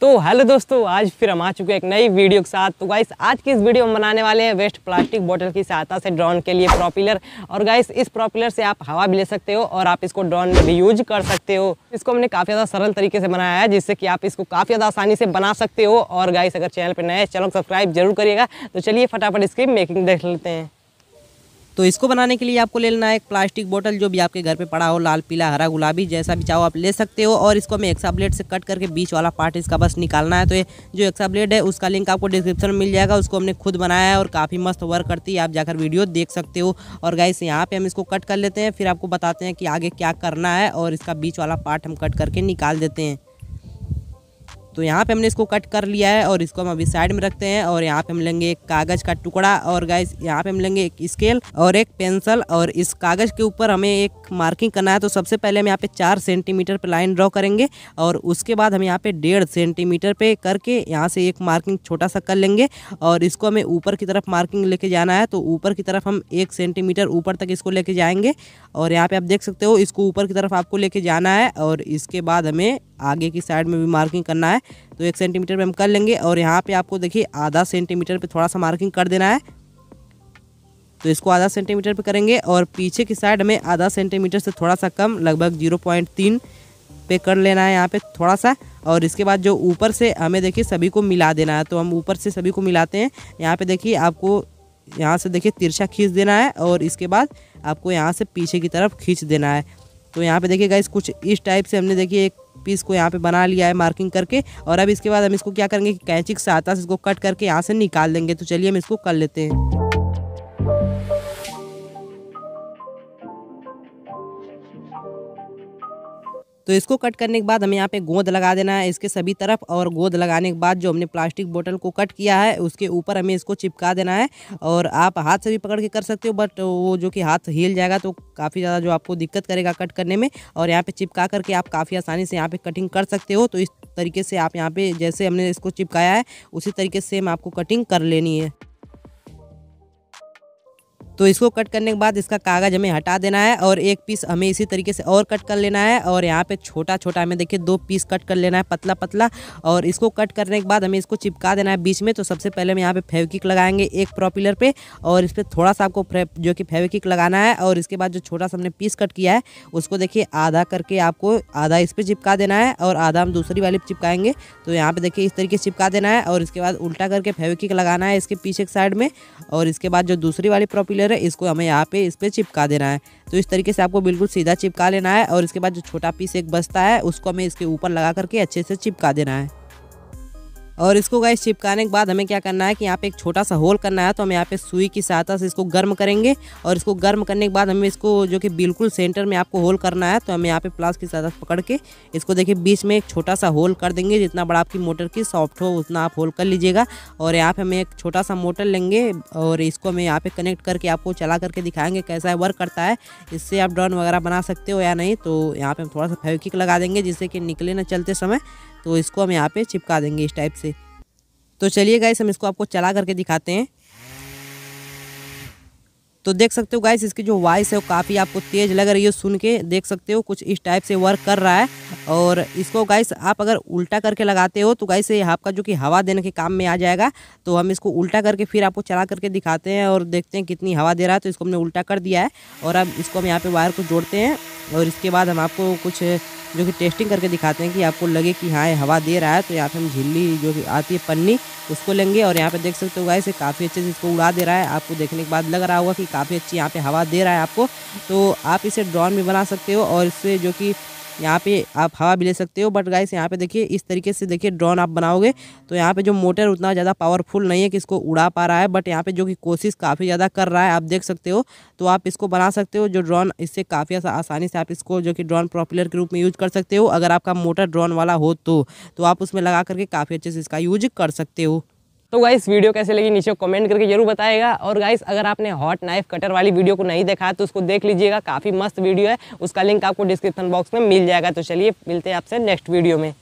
तो हेलो दोस्तों आज फिर हम आ चुके हैं एक नई वीडियो के साथ तो गाइस आज की इस वीडियो में बनाने वाले हैं वेस्ट प्लास्टिक बोतल की सहायता से ड्रोन के लिए प्रॉपिलर और गाइस इस प्रॉपिलर से आप हवा भी ले सकते हो और आप इसको ड्रोन में भी यूज कर सकते हो इसको हमने काफ़ी ज़्यादा सरल तरीके से बनाया है जिससे कि आप इसको काफ़ी ज़्यादा आसानी से बना सकते हो और गाइस अगर चैनल पर नए चैनल सब्सक्राइब जरूर करिएगा तो चलिए फटाफट इसकी मेकिंग देख लेते हैं तो इसको बनाने के लिए आपको ले लेना है एक प्लास्टिक बोतल जो भी आपके घर पे पड़ा हो लाल पीला हरा गुलाबी जैसा भी चाहो आप ले सकते हो और इसको हमें एक्सा ब्लेड से कट करके बीच वाला पार्ट इसका बस निकालना है तो ये जो एक्सा ब्लेड है उसका लिंक आपको डिस्क्रिप्शन में मिल जाएगा उसको हमने खुद बनाया है और काफ़ी मस्त वर्क करती है आप जाकर वीडियो देख सकते हो और गाइस यहाँ पर हम इसको कट कर लेते हैं फिर आपको बताते हैं कि आगे क्या करना है और इसका बीच वाला पार्ट हम कट करके निकाल देते हैं तो यहाँ पे हमने इसको कट कर लिया है और इसको हम अभी साइड में रखते हैं और यहाँ पे हम लेंगे एक कागज़ का टुकड़ा और गाइस यहाँ पे हम लेंगे एक स्केल और एक पेंसिल और इस कागज़ के ऊपर हमें एक मार्किंग करना है तो सबसे पहले हम यहाँ पे चार सेंटीमीटर पर लाइन ड्रॉ करेंगे और उसके बाद हम यहाँ पे डेढ़ सेंटीमीटर पे करके यहाँ से एक मार्किंग छोटा सा कर लेंगे और इसको हमें ऊपर की तरफ मार्किंग लेके जाना है तो ऊपर की तरफ हम एक सेंटीमीटर ऊपर तक इसको लेके जाएंगे और यहाँ पे आप देख सकते हो इसको ऊपर की तरफ आपको लेके जाना है और इसके बाद हमें आगे की साइड में भी मार्किंग करना है तो एक सेंटीमीटर पे हम कर लेंगे और यहाँ पे आपको देखिए आधा सेंटीमीटर पे थोड़ा सा मार्किंग कर देना है तो इसको आधा सेंटीमीटर पे करेंगे और पीछे की साइड में आधा सेंटीमीटर से थोड़ा सा कम लगभग जीरो पॉइंट तीन पे कर लेना है यहाँ पे थोड़ा सा और इसके बाद जो ऊपर से हमें देखिए सभी को मिला देना है तो हम ऊपर से सभी को मिलाते हैं यहाँ पे देखिए आपको यहाँ से देखिए तिरछा खींच देना है और इसके बाद आपको यहाँ से पीछे की तरफ खींच देना है तो यहाँ पे देखिए गाइस कुछ इस टाइप से हमने देखिए एक पीस को यहाँ पे बना लिया है मार्किंग करके और अब इसके बाद हम इसको क्या करेंगे कैंची से आता से इसको कट करके यहाँ से निकाल देंगे तो चलिए हम इसको कर लेते हैं तो इसको कट करने के बाद हमें यहाँ पे गोंद लगा देना है इसके सभी तरफ और गोंद लगाने के बाद जो हमने प्लास्टिक बोतल को कट किया है उसके ऊपर हमें इसको चिपका देना है और आप हाथ से भी पकड़ के कर सकते हो बट वो जो कि हाथ हिल जाएगा तो काफ़ी ज़्यादा जो आपको दिक्कत करेगा कट करने में और यहाँ पर चिपका करके आप काफ़ी आसानी से यहाँ पर कटिंग कर सकते हो तो इस तरीके से आप यहाँ पर जैसे हमने इसको चिपकाया है उसी तरीके से सेम आपको कटिंग कर लेनी है तो इसको कट करने के बाद इसका कागज़ हमें हटा देना है और एक पीस हमें इसी तरीके से और कट कर लेना है और यहाँ पे छोटा छोटा हमें देखिए दो पीस कट कर लेना है पतला पतला और इसको कट करने के बाद हमें इसको चिपका देना है बीच में तो सबसे पहले हम यहाँ पे फेविकिक लगाएंगे एक प्रोपिलर पे और इस पर थोड़ा सा आपको जो कि फेविकिक लगाना है और इसके बाद जो छोटा सा हमने पीस कट किया है उसको देखिए आधा करके आपको आधा इस पर चिपका देना है और आधा हम दूसरी वाली चिपकाएंगे तो यहाँ पर देखिए इस तरीके से चिपका देना है और इसके बाद उल्टा करके फेविकिक लगाना है इसके पीछे साइड में और इसके बाद जो दूसरी वाली प्रॉपिलर है इसको हमें यहाँ पे इस पर चिपका देना है तो इस तरीके से आपको बिल्कुल सीधा चिपका लेना है और इसके बाद जो छोटा पीस एक बचता है उसको हमें इसके ऊपर लगा करके अच्छे से चिपका देना है और इसको गाइस चिपकाने के बाद हमें क्या करना है कि यहाँ पे एक छोटा सा होल करना है तो हम यहाँ पे सुई की सहायता से इसको गर्म करेंगे और इसको गर्म करने के बाद हमें इसको जो कि बिल्कुल सेंटर में आपको होल करना है तो हम यहाँ पे प्लास की सहायता से पकड़ के इसको देखिए बीच में एक छोटा सा होल कर देंगे जितना बड़ा आपकी मोटर की सॉफ्ट हो उतना आप होल कर लीजिएगा और यहाँ पर हमें एक छोटा सा मोटर लेंगे और इसको हमें यहाँ पर कनेक्ट करके आपको चला करके दिखाएंगे कैसा वर्क करता है इससे आप ड्रॉन वगैरह बना सकते हो या नहीं तो यहाँ पर हम थोड़ा सा फेविकिक लगा देंगे जिससे कि निकले ना चलते समय तो इसको हम यहाँ पे चिपका देंगे इस टाइप से तो चलिए गाइस हम इसको आपको चला करके दिखाते हैं तो देख सकते हो गाइस इसकी जो वॉइस है वो काफ़ी आपको तेज़ लग रही है सुन के देख सकते हो कुछ इस टाइप से वर्क कर रहा है और इसको गाइस आप अगर उल्टा करके लगाते हो तो गाइस ये आपका जो कि हवा देने के काम में आ जाएगा तो हम इसको उल्टा करके फिर आपको चला करके दिखाते हैं और देखते हैं कितनी हवा दे रहा है तो इसको हमने उल्टा कर दिया है और अब इसको हम यहाँ पर वायर को जोड़ते हैं और इसके बाद हम आपको कुछ जो कि टेस्टिंग करके दिखाते हैं कि आपको लगे कि हाँ हवा दे रहा है तो यहाँ पे हम झिल्ली जो कि आती है पन्नी उसको लेंगे और यहाँ पे देख सकते हो गाइस ये काफ़ी अच्छे से इसको उड़ा दे रहा है आपको देखने के बाद लग रहा होगा कि काफ़ी अच्छी यहाँ पे हवा दे रहा है आपको तो आप इसे ड्रोन भी बना सकते हो और इससे जो कि यहाँ पे आप हवा भी ले सकते हो बट गाइस यहाँ पे देखिए इस तरीके से देखिए ड्रोन आप बनाओगे तो यहाँ पे जो मोटर उतना ज़्यादा पावरफुल नहीं है कि इसको उड़ा पा रहा है बट यहाँ पे जो कि कोशिश काफ़ी ज़्यादा कर रहा है आप देख सकते हो तो आप इसको बना सकते हो जो ड्रोन इससे काफ़ी आसानी से आप इसको जो कि ड्रोन प्रॉपुलर के रूप में यूज कर सकते हो अगर आपका मोटर ड्रोन वाला हो तो, तो आप उसमें लगा करके काफ़ी अच्छे से इसका यूज कर सकते हो तो गाइस वीडियो कैसे लगी नीचे कमेंट करके जरूर बताएगा और गाइस अगर आपने हॉट नाइफ कटर वाली वीडियो को नहीं देखा तो उसको देख लीजिएगा काफ़ी मस्त वीडियो है उसका लिंक आपको डिस्क्रिप्शन बॉक्स में मिल जाएगा तो चलिए मिलते हैं आपसे नेक्स्ट वीडियो में